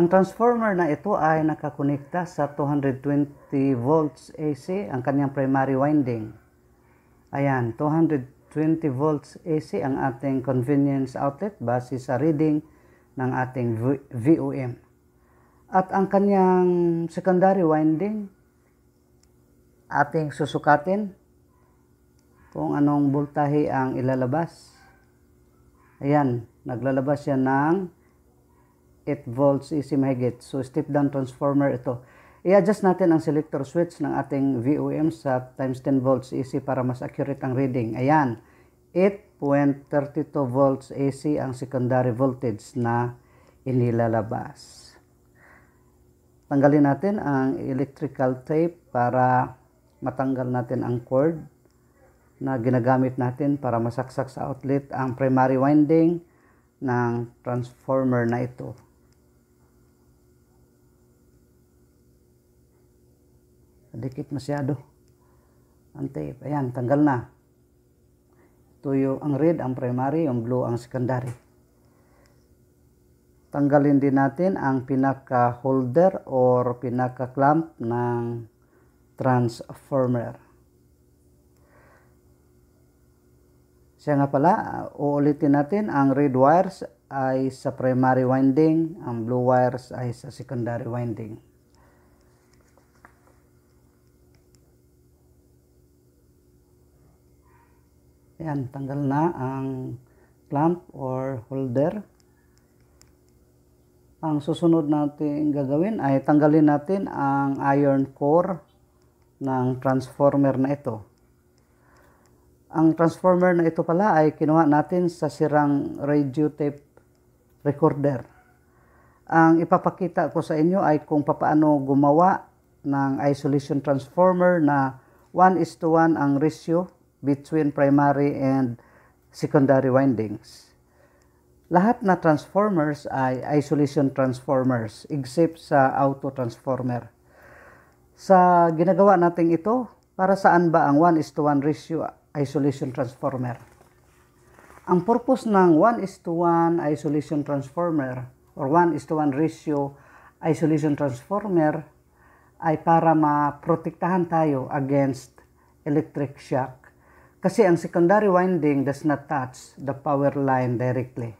Ang transformer na ito ay nakakonekta sa 220 volts AC ang kanyang primary winding. Ayan, 220 volts AC ang ating convenience outlet base sa reading ng ating VOM. At ang kanyang secondary winding, ating susukatin kung anong voltahe ang ilalabas. Ayan, naglalabas yan ng 8 volts AC mahigit. So step down transformer ito. I-adjust natin ang selector switch ng ating VOM sa times 10 volts AC para mas accurate ang reading. Ayan, 8.32 volts AC ang secondary voltage na inilalabas. Tanggalin natin ang electrical tape para matanggal natin ang cord na ginagamit natin para masaksak sa outlet ang primary winding ng transformer na ito. Dikit masyado. Ante, ayan, tanggal na. Ito ang red ang primary, yung blue ang secondary. Tanggalin din natin ang pinaka holder or pinaka clamp ng transformer. Siya nga pala, uulitin natin ang red wires ay sa primary winding, ang blue wires ay sa secondary winding. Ayan, tanggal na ang clamp or holder. Ang susunod natin gagawin ay tanggalin natin ang iron core ng transformer na ito. Ang transformer na ito pala ay kinuha natin sa sirang radio tape recorder. Ang ipapakita ko sa inyo ay kung paano gumawa ng isolation transformer na 1 is to 1 ang ratio between primary and secondary windings. Lahat na transformers ay isolation transformers except sa auto transformer. Sa ginagawa natin ito, para saan ba ang 1 is to 1 ratio isolation transformer? Ang purpose ng 1 is to 1 isolation transformer or 1 is to 1 ratio isolation transformer ay para maprotektahan tayo against electric shock kasi ang secondary winding does not touch the power line directly.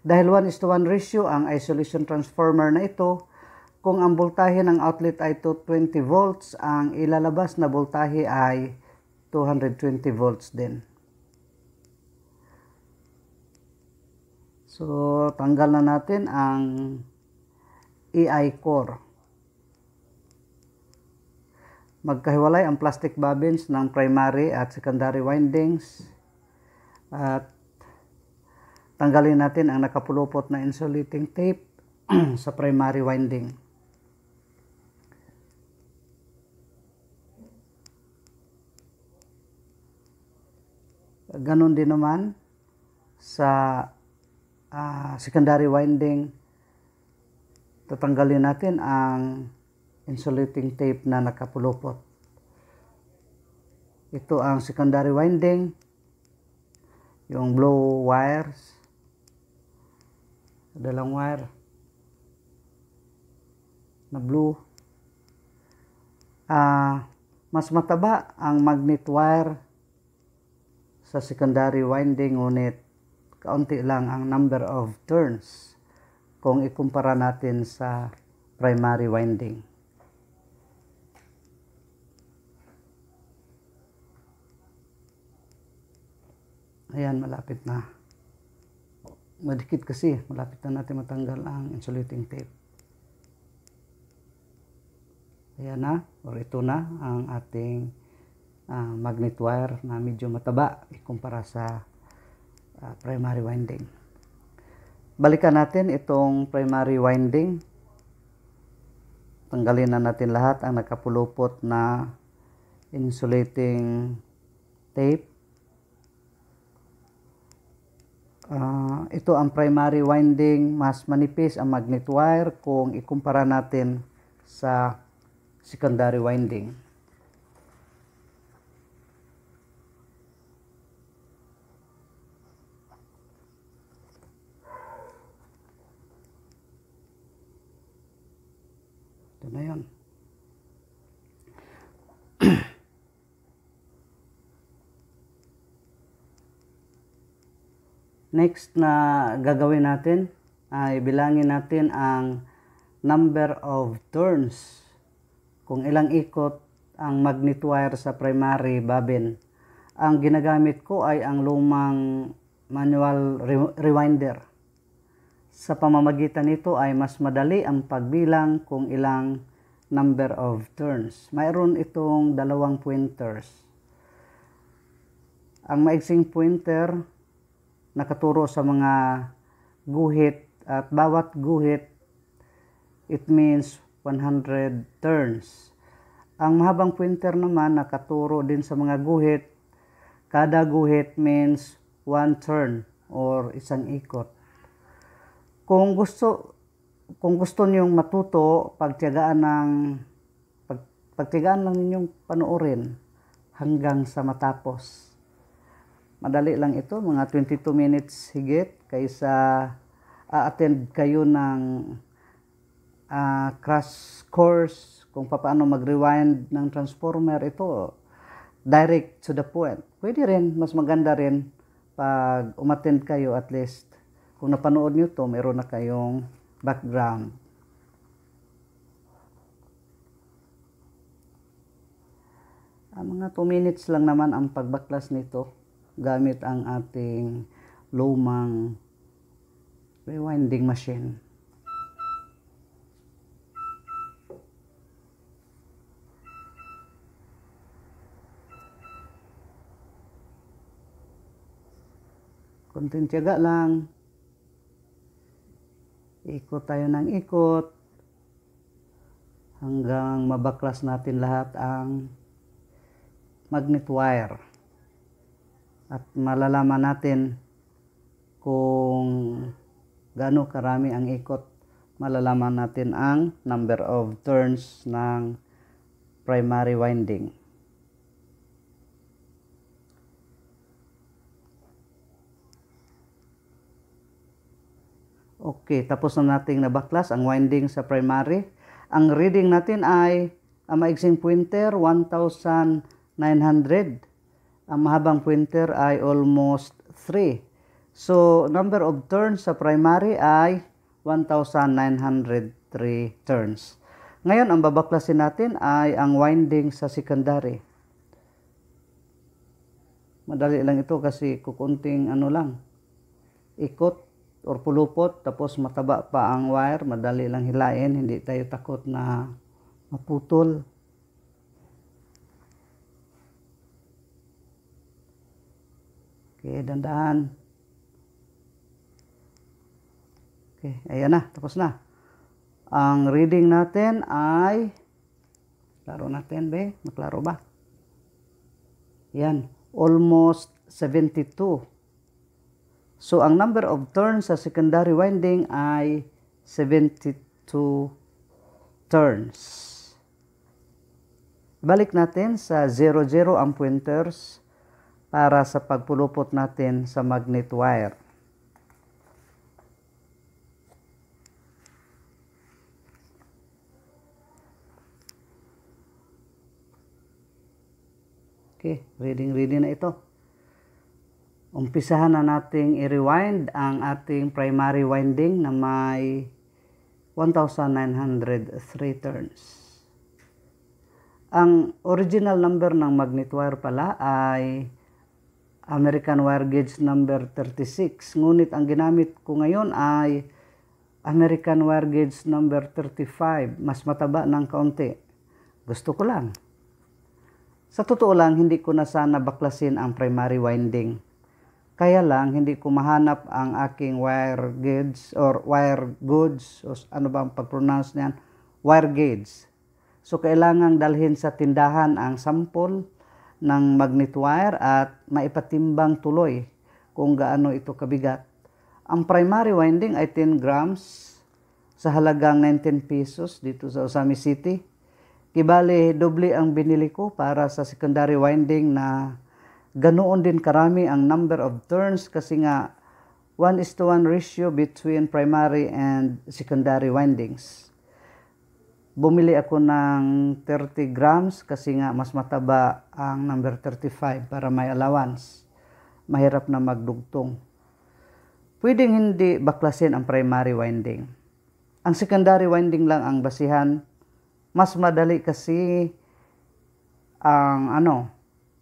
Dahil 1 is to 1 ratio ang isolation transformer na ito, kung ang voltahe ng outlet ay 220 volts, ang ilalabas na voltahe ay 220 volts din. So, tanggal na natin ang EI core. Magkahiwalay ang plastic bobbins ng primary at secondary windings at tanggalin natin ang nakapulupot na insulating tape sa primary winding. ganun din naman sa uh, secondary winding tatanggalin natin ang insulating tape na nakapulupot. Ito ang secondary winding, yung blue wires, dalawang wire na blue. Uh, mas mataba ang magnet wire sa secondary winding unit kaunti lang ang number of turns kung ikumpara natin sa primary winding. Ayan, malapit na. Madikit kasi, malapit na natin matanggal ang insulating tape. Ayan na, or ito na ang ating uh, magnet wire na medyo mataba ikumpara sa uh, primary winding. Balikan natin itong primary winding. Tanggalin na natin lahat ang nakapulupot na insulating tape. Uh, ito ang primary winding, mas manipis ang magnet wire kung ikumpara natin sa secondary winding. Ito na yun. Next na gagawin natin ay bilangin natin ang number of turns. Kung ilang ikot ang magnet wire sa primary bobbin. Ang ginagamit ko ay ang lumang manual rewinder. Sa pamamagitan nito ay mas madali ang pagbilang kung ilang number of turns. Mayroon itong dalawang pointers. Ang maiksing pointer nakaturo sa mga guhit at bawat guhit it means 100 turns. Ang mahabang pointer naman nakaturo din sa mga guhit. Kada guhit means one turn or isang ikot. Kung gusto kung gusto niyong matuto, pagtiyagaan ng pag, pagtiyagaan lang ninyong panoorin hanggang sa matapos. Madali lang ito, mga 22 minutes higit kaysa a-attend kayo ng uh, crash course kung paano mag-rewind ng transformer ito direct to the point. Pwede rin, mas maganda rin pag umattend kayo at least kung napanood nyo to, meron na kayong background. Ah, mga 2 minutes lang naman ang pagbaklas nito gamit ang ating lumang rewinding machine. Kunting lang. Ikot tayo ng ikot hanggang mabaklas natin lahat ang magnet wire at malalaman natin kung gaano karami ang ikot malalaman natin ang number of turns ng primary winding. Okay, tapos na nating nabaklas ang winding sa primary. Ang reading natin ay ang maiksing pointer 1,900 ang mahabang pointer ay almost 3. So, number of turns sa primary ay 1,903 turns. Ngayon, ang babaklasin natin ay ang winding sa secondary. Madali lang ito kasi kukunting ano lang. Ikot or pulupot tapos mataba pa ang wire. Madali lang hilain. Hindi tayo takot na maputol. Okay, dandahan. Okay, ayan na. Tapos na. Ang reading natin ay... Klaro natin, be. Maklaro ba? Yan. Almost 72. So, ang number of turns sa secondary winding ay 72 turns. Balik natin sa 00 ang pointers para sa pagpulupot natin sa magnet wire. Okay, reading ready na ito. Umpisahan na nating i-rewind ang ating primary winding na may 1,903 turns. Ang original number ng magnet wire pala ay American wire gauge number 36. Ngunit ang ginamit ko ngayon ay American wire gauge number 35. Mas mataba ng kaunti. Gusto ko lang. Sa totoo lang, hindi ko na sana baklasin ang primary winding. Kaya lang, hindi ko mahanap ang aking wire gauge or wire goods o ano ba ang pagpronounce niyan? Wire gauge. So, kailangan dalhin sa tindahan ang sample ng magnet wire at maipatimbang tuloy kung gaano ito kabigat. Ang primary winding ay 10 grams sa halagang 19 pesos dito sa Osami City. Kibali, doble ang binili ko para sa secondary winding na ganoon din karami ang number of turns kasi nga 1 is to 1 ratio between primary and secondary windings bumili ako ng 30 grams kasi nga mas mataba ang number 35 para may allowance. Mahirap na magdugtong. Pwedeng hindi baklasin ang primary winding. Ang secondary winding lang ang basihan. Mas madali kasi ang ano,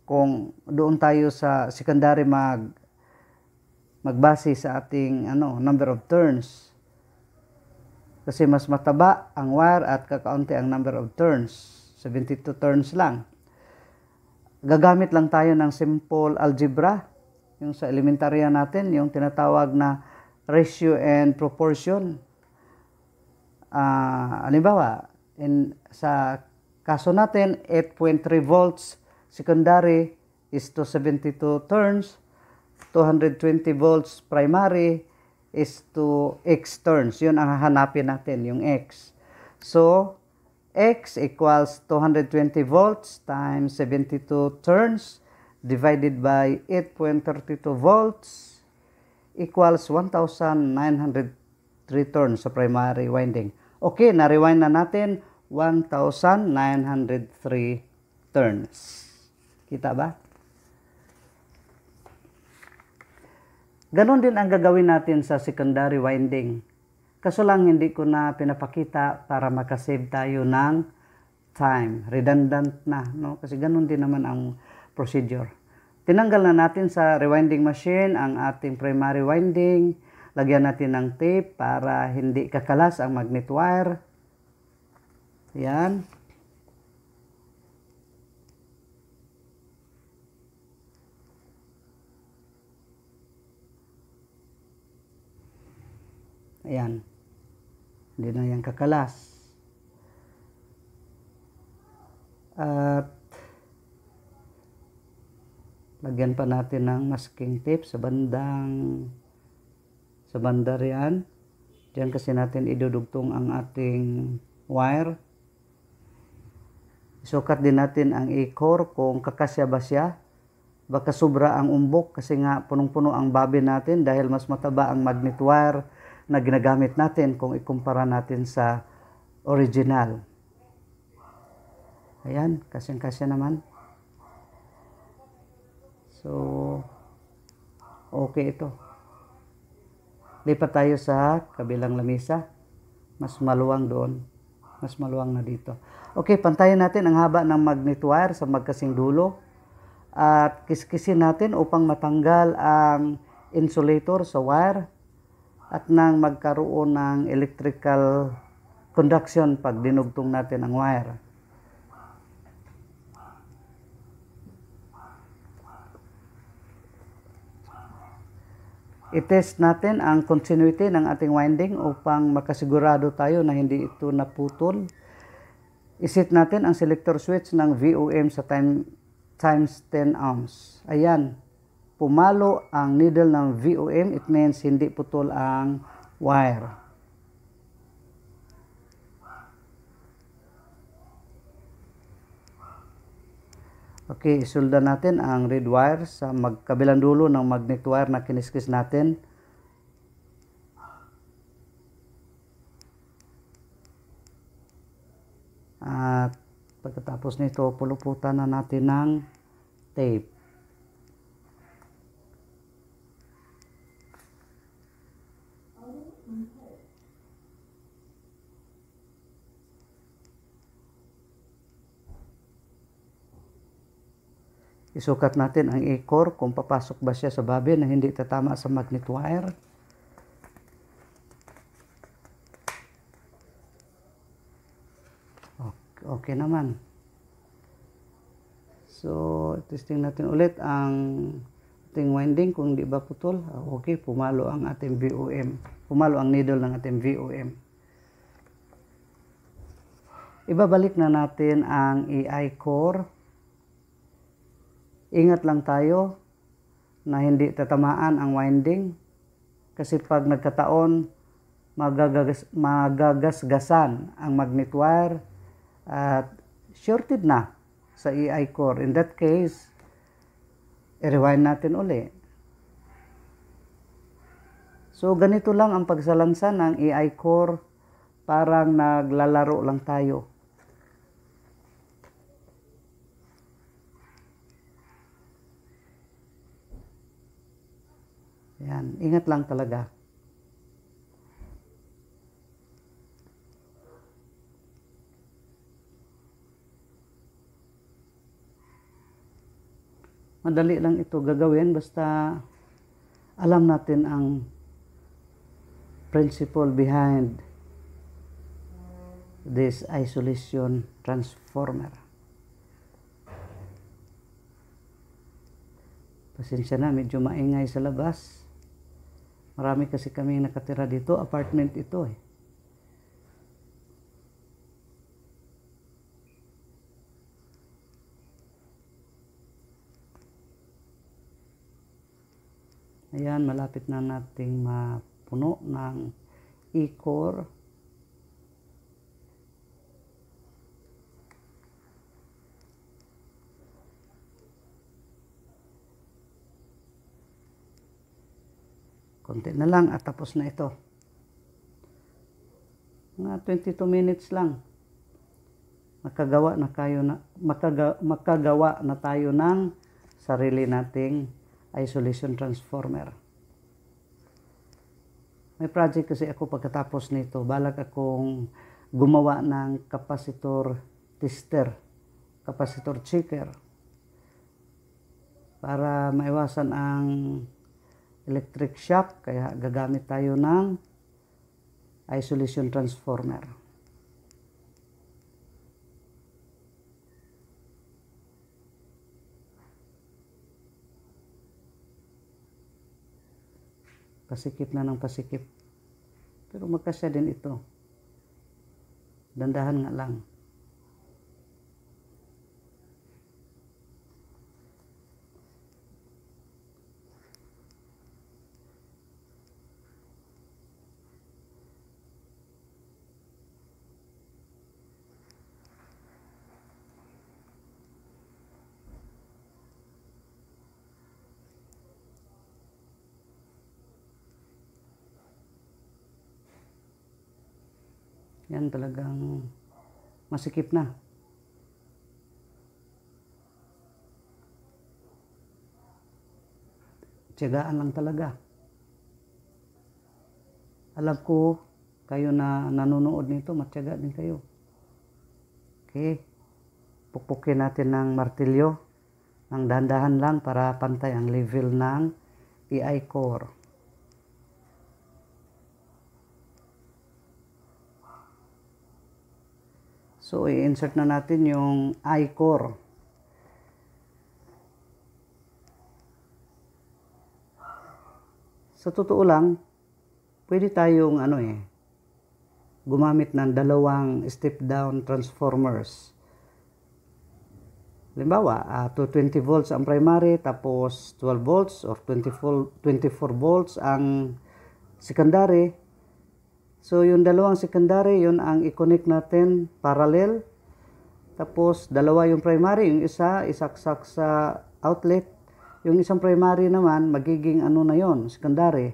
kung doon tayo sa secondary mag magbase sa ating ano number of turns kasi mas mataba ang wire at kakaunti ang number of turns. 72 turns lang. Gagamit lang tayo ng simple algebra, yung sa elementarya natin, yung tinatawag na ratio and proportion. Uh, ah, alimbawa, in, sa kaso natin, 8.3 volts secondary is to 72 turns, 220 volts primary is to x turns. Yun ang hahanapin natin, yung x. So, x equals 220 volts times 72 turns divided by 8.32 volts equals 1,903 turns sa primary winding. Okay, na-rewind na natin 1,903 turns. Kita ba? Ganon din ang gagawin natin sa secondary winding. Kaso lang hindi ko na pinapakita para makasave tayo ng time. Redundant na. No? Kasi ganon din naman ang procedure. Tinanggal na natin sa rewinding machine ang ating primary winding. Lagyan natin ng tape para hindi kakalas ang magnet wire. Yan. Ayan. Hindi na yan kakalas. At lagyan pa natin ng masking tape sa bandang sa banda riyan. Diyan kasi natin idudugtong ang ating wire. Isukat din natin ang e-core kung kakasya ba siya. Baka sobra ang umbok kasi nga punong-puno ang babi natin dahil mas mataba ang magnet wire na ginagamit natin kung ikumpara natin sa original. Ayan, kasyang-kasya naman. So, okay ito. Lipat tayo sa kabilang lamisa. Mas maluwang doon. Mas maluwang na dito. Okay, pantayan natin ang haba ng magnet wire sa magkasing dulo. At kiskisin natin upang matanggal ang insulator sa wire at nang magkaroon ng electrical conduction pag dinugtong natin ang wire. I-test natin ang continuity ng ating winding upang makasigurado tayo na hindi ito naputol. Isit natin ang selector switch ng VOM sa time, times 10 ohms. Ayan, pumalo ang needle ng VOM, it means hindi putol ang wire. Okay, isulda natin ang red wire sa magkabilang dulo ng magnet wire na kiniskis natin. At pagkatapos nito, puluputan na natin ng tape. Isukat natin ang A-core kung papasok ba siya sa babe na hindi tatama sa magnet wire. Okay naman. So, testing natin ulit ang ating winding kung di ba putol. Ah, okay, pumalo ang ating VOM. Pumalo ang needle ng ating VOM. Ibabalik na natin ang AI core Ingat lang tayo na hindi tatamaan ang winding kasi pag nagkataon magagas, magagasgasan ang magnet wire at shorted na sa EI core. In that case, i-rewind natin uli. So ganito lang ang pagsalansan ng EI core parang naglalaro lang tayo. Ayan, ingat lang talaga. Madali lang ito gagawin basta alam natin ang principle behind this isolation transformer. Pasensya na, medyo maingay sa labas. Marami kasi kami nakatira dito. Apartment ito eh. Ayan, malapit na nating mapuno ng e-core. konti na lang at tapos na ito mga 22 minutes lang makagawa na kayo na makaga, makagawa na tayo ng sarili nating isolation transformer. May project kasi ako pagkatapos nito, balak akong gumawa ng capacitor tester, capacitor checker para maiwasan ang electric shock kaya gagamit tayo ng isolation transformer pasikip na ng pasikip pero magkasya din ito dandahan nga lang Yan talagang masikip na. Tiyagaan lang talaga. Alam ko, kayo na nanonood nito, matyaga din kayo. Okay. Pukpukin natin ng martilyo ng dandahan lang para pantay ang level ng AI core. So, i-insert na natin yung i-core. Sa totoo lang, pwede tayong ano eh, gumamit ng dalawang step down transformers. Halimbawa, uh, ah, 220 volts ang primary, tapos 12 volts or 24, 24 volts ang secondary. So, yung dalawang secondary, yun ang i-connect natin parallel. Tapos, dalawa yung primary. Yung isa, isaksak sa outlet. Yung isang primary naman, magiging ano na yun, secondary.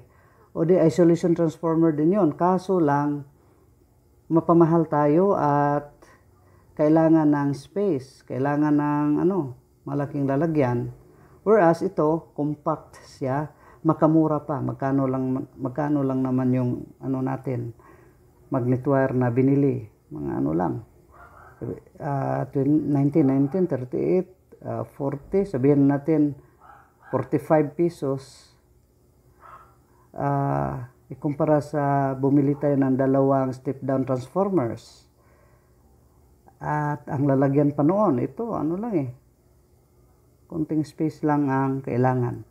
O di, isolation transformer din yun. Kaso lang, mapamahal tayo at kailangan ng space. Kailangan ng ano, malaking lalagyan. Whereas ito, compact siya makamura pa magkano lang magkano lang naman yung ano natin magnetwire na binili. Mga ano lang. Uh, 19, 19, 38, uh, 40. Sabihin natin 45 pesos. Uh, ah, ikumpara eh, sa bumili tayo ng dalawang step down transformers. At ang lalagyan pa noon, ito ano lang eh. Konting space lang ang kailangan.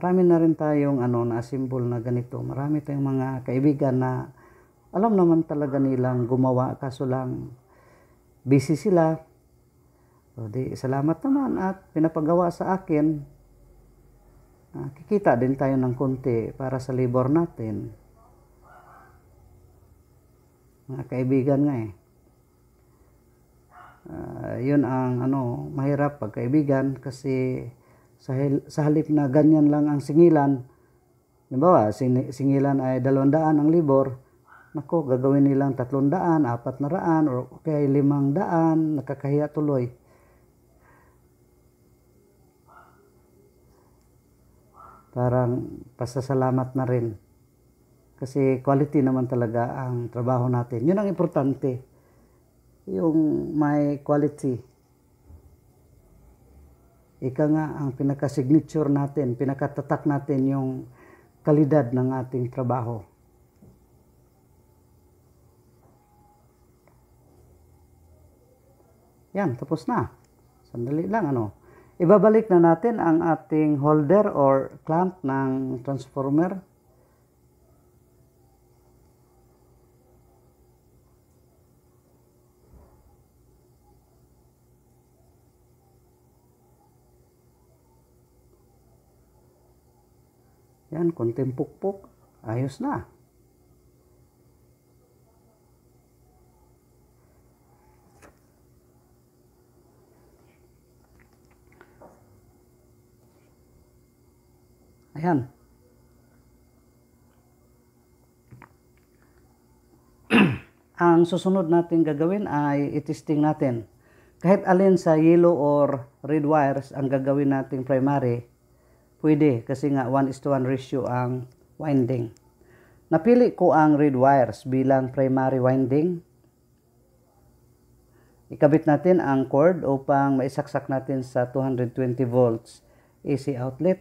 marami na rin tayong ano, na symbol na ganito. Marami tayong mga kaibigan na alam naman talaga nilang gumawa kaso lang busy sila. So di, salamat naman at pinapagawa sa akin. Ah, kikita din tayo ng konti para sa labor natin. Mga kaibigan nga eh. Uh, yun ang ano mahirap pagkaibigan kasi sa, halip na ganyan lang ang singilan, Halimbawa, sing, singilan ay 200 ang libor, nako, gagawin nilang 300, 400, or okay, 500, nakakahiya tuloy. Parang pasasalamat na rin. Kasi quality naman talaga ang trabaho natin. Yun ang importante. Yung may quality ika nga ang pinaka-signature natin, pinakatatak natin yung kalidad ng ating trabaho. Yan, tapos na. Sandali lang, ano. Ibabalik na natin ang ating holder or clamp ng transformer. Yan, konting pukpok. Ayos na. Ayan. Ang susunod natin gagawin ay itesting natin. Kahit alin sa yellow or red wires ang gagawin nating primary, Pwede kasi nga 1 is to 1 ratio ang winding. Napili ko ang red wires bilang primary winding. Ikabit natin ang cord upang maisaksak natin sa 220 volts AC outlet.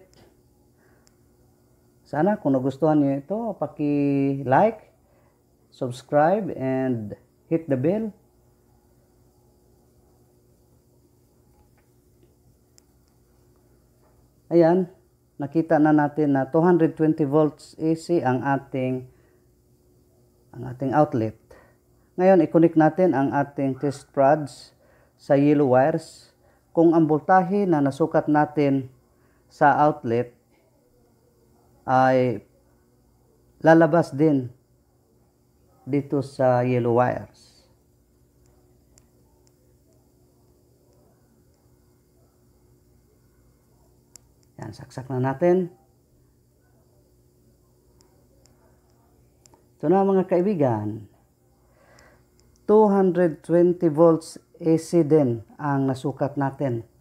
Sana kung nagustuhan niyo ito, paki-like, subscribe, and hit the bell. Ayan nakita na natin na 220 volts AC ang ating ang ating outlet. Ngayon, i-connect natin ang ating test rods sa yellow wires. Kung ang voltahe na nasukat natin sa outlet ay lalabas din dito sa yellow wires. Ayan, saksak na natin. Ito na mga kaibigan. 220 volts AC din ang nasukat natin.